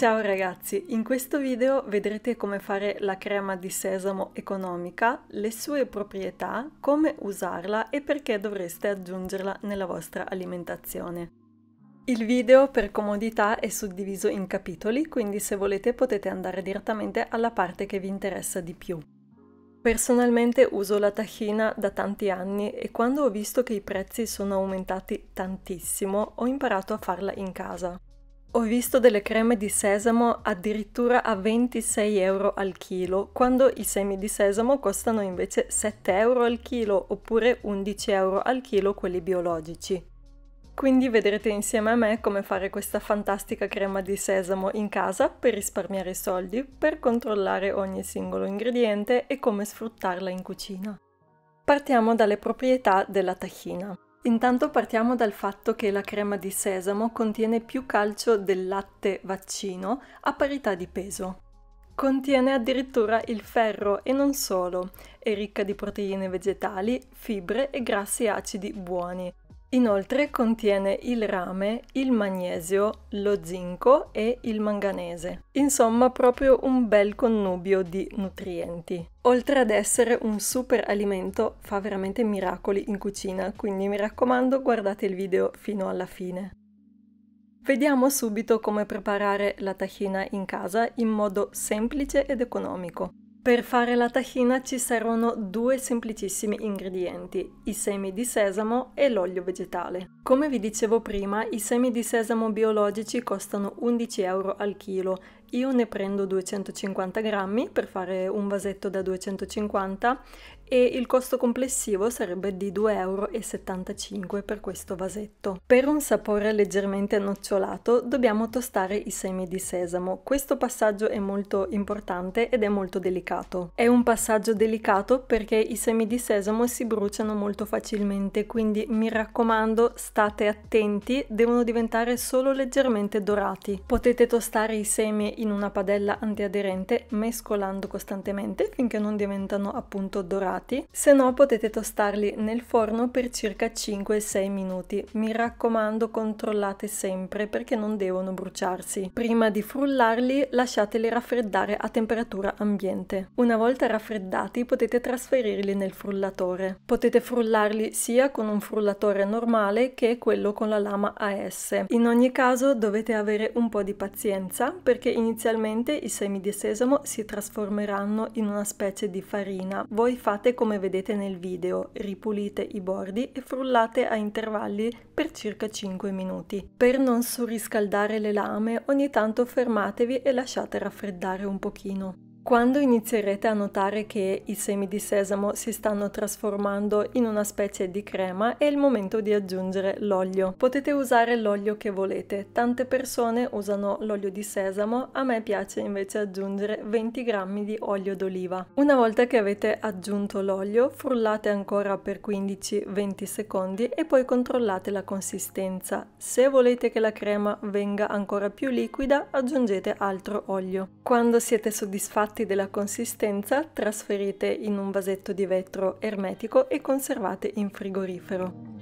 Ciao ragazzi, in questo video vedrete come fare la crema di sesamo economica, le sue proprietà, come usarla e perché dovreste aggiungerla nella vostra alimentazione. Il video per comodità è suddiviso in capitoli, quindi se volete potete andare direttamente alla parte che vi interessa di più. Personalmente uso la tahina da tanti anni e quando ho visto che i prezzi sono aumentati tantissimo ho imparato a farla in casa. Ho visto delle creme di sesamo addirittura a 26 euro al chilo, quando i semi di sesamo costano invece 7 euro al chilo oppure 11 euro al chilo quelli biologici. Quindi vedrete insieme a me come fare questa fantastica crema di sesamo in casa per risparmiare soldi, per controllare ogni singolo ingrediente e come sfruttarla in cucina. Partiamo dalle proprietà della tachina. Intanto partiamo dal fatto che la crema di sesamo contiene più calcio del latte vaccino a parità di peso. Contiene addirittura il ferro e non solo, è ricca di proteine vegetali, fibre e grassi acidi buoni, Inoltre contiene il rame, il magnesio, lo zinco e il manganese. Insomma, proprio un bel connubio di nutrienti. Oltre ad essere un super alimento, fa veramente miracoli in cucina, quindi mi raccomando guardate il video fino alla fine. Vediamo subito come preparare la tahina in casa in modo semplice ed economico. Per fare la tahina ci servono due semplicissimi ingredienti, i semi di sesamo e l'olio vegetale. Come vi dicevo prima, i semi di sesamo biologici costano 11 euro al chilo io ne prendo 250 grammi per fare un vasetto da 250 e il costo complessivo sarebbe di 2,75 euro per questo vasetto. Per un sapore leggermente nocciolato dobbiamo tostare i semi di sesamo. Questo passaggio è molto importante ed è molto delicato. È un passaggio delicato perché i semi di sesamo si bruciano molto facilmente, quindi mi raccomando state attenti, devono diventare solo leggermente dorati. Potete tostare i semi in una padella antiaderente mescolando costantemente finché non diventano appunto dorati, se no potete tostarli nel forno per circa 5-6 minuti. Mi raccomando controllate sempre perché non devono bruciarsi. Prima di frullarli lasciateli raffreddare a temperatura ambiente. Una volta raffreddati potete trasferirli nel frullatore. Potete frullarli sia con un frullatore normale che quello con la lama AS. In ogni caso dovete avere un po' di pazienza perché in Inizialmente i semi di sesamo si trasformeranno in una specie di farina. Voi fate come vedete nel video, ripulite i bordi e frullate a intervalli per circa 5 minuti. Per non surriscaldare le lame ogni tanto fermatevi e lasciate raffreddare un pochino. Quando inizierete a notare che i semi di sesamo si stanno trasformando in una specie di crema è il momento di aggiungere l'olio. Potete usare l'olio che volete, tante persone usano l'olio di sesamo, a me piace invece aggiungere 20 g di olio d'oliva. Una volta che avete aggiunto l'olio frullate ancora per 15-20 secondi e poi controllate la consistenza. Se volete che la crema venga ancora più liquida aggiungete altro olio. Quando siete soddisfatti parti della consistenza trasferite in un vasetto di vetro ermetico e conservate in frigorifero.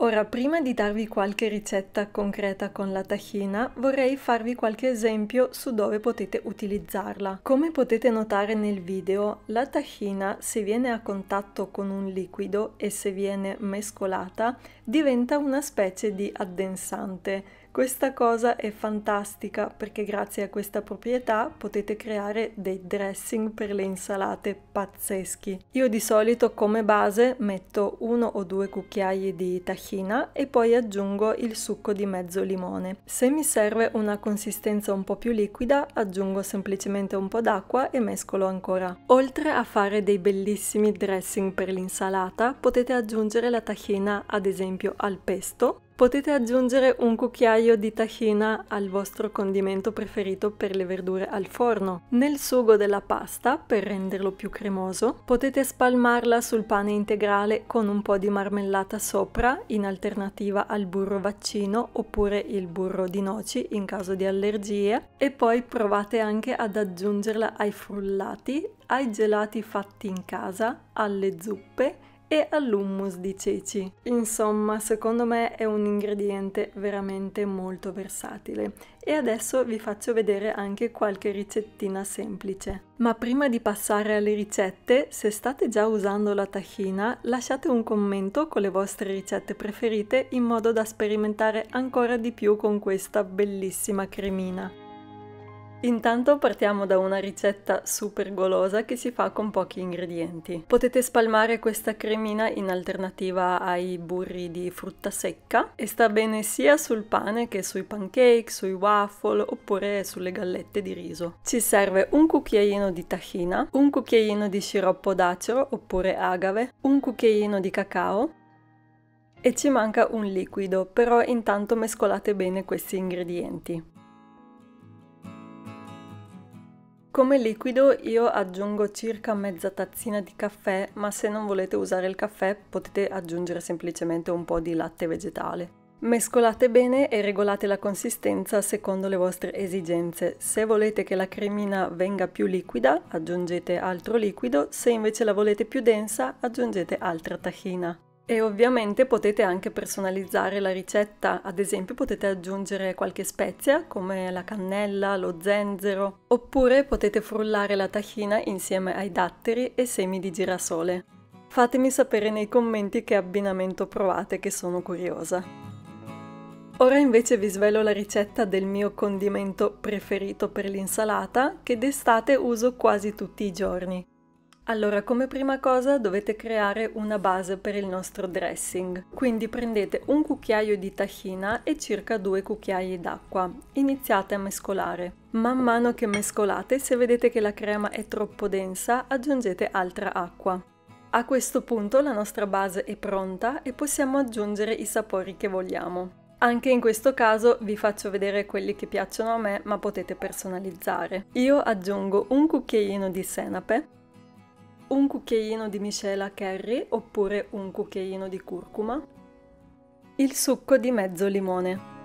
Ora, prima di darvi qualche ricetta concreta con la tahina, vorrei farvi qualche esempio su dove potete utilizzarla. Come potete notare nel video, la tahina, se viene a contatto con un liquido e se viene mescolata, diventa una specie di addensante, questa cosa è fantastica perché grazie a questa proprietà potete creare dei dressing per le insalate pazzeschi. Io di solito come base metto uno o due cucchiai di tahina e poi aggiungo il succo di mezzo limone. Se mi serve una consistenza un po' più liquida aggiungo semplicemente un po' d'acqua e mescolo ancora. Oltre a fare dei bellissimi dressing per l'insalata potete aggiungere la tahina ad esempio al pesto Potete aggiungere un cucchiaio di tahina al vostro condimento preferito per le verdure al forno. Nel sugo della pasta, per renderlo più cremoso, potete spalmarla sul pane integrale con un po' di marmellata sopra, in alternativa al burro vaccino oppure il burro di noci in caso di allergie, e poi provate anche ad aggiungerla ai frullati, ai gelati fatti in casa, alle zuppe e all'hummus di ceci. Insomma, secondo me è un ingrediente veramente molto versatile e adesso vi faccio vedere anche qualche ricettina semplice. Ma prima di passare alle ricette, se state già usando la tahina, lasciate un commento con le vostre ricette preferite in modo da sperimentare ancora di più con questa bellissima cremina. Intanto partiamo da una ricetta super golosa che si fa con pochi ingredienti. Potete spalmare questa cremina in alternativa ai burri di frutta secca e sta bene sia sul pane che sui pancake, sui waffle oppure sulle gallette di riso. Ci serve un cucchiaino di tahina, un cucchiaino di sciroppo d'acero oppure agave, un cucchiaino di cacao, e ci manca un liquido, però intanto mescolate bene questi ingredienti. Come liquido io aggiungo circa mezza tazzina di caffè, ma se non volete usare il caffè potete aggiungere semplicemente un po' di latte vegetale. Mescolate bene e regolate la consistenza secondo le vostre esigenze. Se volete che la cremina venga più liquida, aggiungete altro liquido, se invece la volete più densa, aggiungete altra tahina. E ovviamente potete anche personalizzare la ricetta, ad esempio potete aggiungere qualche spezia come la cannella, lo zenzero, oppure potete frullare la tahina insieme ai datteri e semi di girasole. Fatemi sapere nei commenti che abbinamento provate che sono curiosa. Ora invece vi svelo la ricetta del mio condimento preferito per l'insalata che d'estate uso quasi tutti i giorni, allora, come prima cosa dovete creare una base per il nostro dressing. Quindi prendete un cucchiaio di tahina e circa due cucchiai d'acqua. Iniziate a mescolare. Man mano che mescolate, se vedete che la crema è troppo densa, aggiungete altra acqua. A questo punto la nostra base è pronta e possiamo aggiungere i sapori che vogliamo. Anche in questo caso vi faccio vedere quelli che piacciono a me ma potete personalizzare. Io aggiungo un cucchiaino di senape, un cucchiaino di miscela curry oppure un cucchiaino di curcuma, il succo di mezzo limone.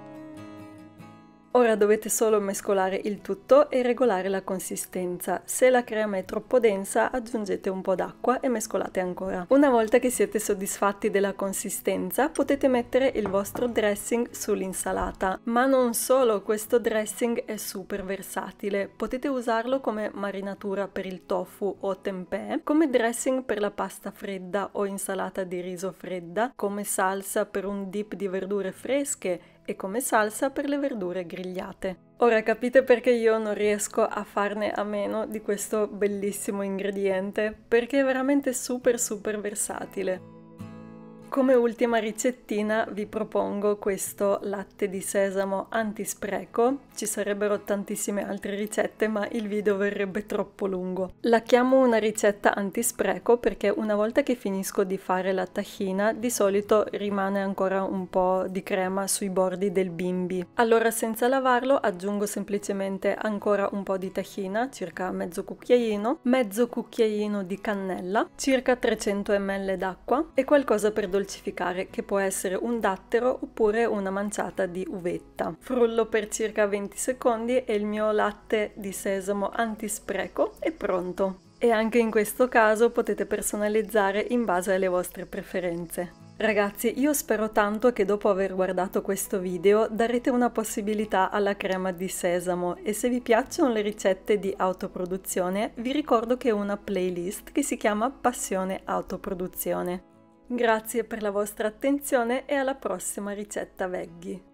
Ora dovete solo mescolare il tutto e regolare la consistenza. Se la crema è troppo densa aggiungete un po' d'acqua e mescolate ancora. Una volta che siete soddisfatti della consistenza potete mettere il vostro dressing sull'insalata. Ma non solo, questo dressing è super versatile. Potete usarlo come marinatura per il tofu o tempeh, come dressing per la pasta fredda o insalata di riso fredda, come salsa per un dip di verdure fresche e come salsa per le verdure grigliate. Ora capite perché io non riesco a farne a meno di questo bellissimo ingrediente, perché è veramente super super versatile. Come ultima ricettina vi propongo questo latte di sesamo antispreco, ci sarebbero tantissime altre ricette ma il video verrebbe troppo lungo. La chiamo una ricetta antispreco perché una volta che finisco di fare la tahina di solito rimane ancora un po' di crema sui bordi del bimbi. Allora senza lavarlo aggiungo semplicemente ancora un po' di tahina, circa mezzo cucchiaino, mezzo cucchiaino di cannella, circa 300 ml d'acqua e qualcosa per dolcificare dolcificare, che può essere un dattero oppure una manciata di uvetta. Frullo per circa 20 secondi e il mio latte di sesamo antispreco è pronto. E anche in questo caso potete personalizzare in base alle vostre preferenze. Ragazzi, io spero tanto che dopo aver guardato questo video darete una possibilità alla crema di sesamo e se vi piacciono le ricette di autoproduzione vi ricordo che ho una playlist che si chiama Passione Autoproduzione. Grazie per la vostra attenzione e alla prossima ricetta veggie.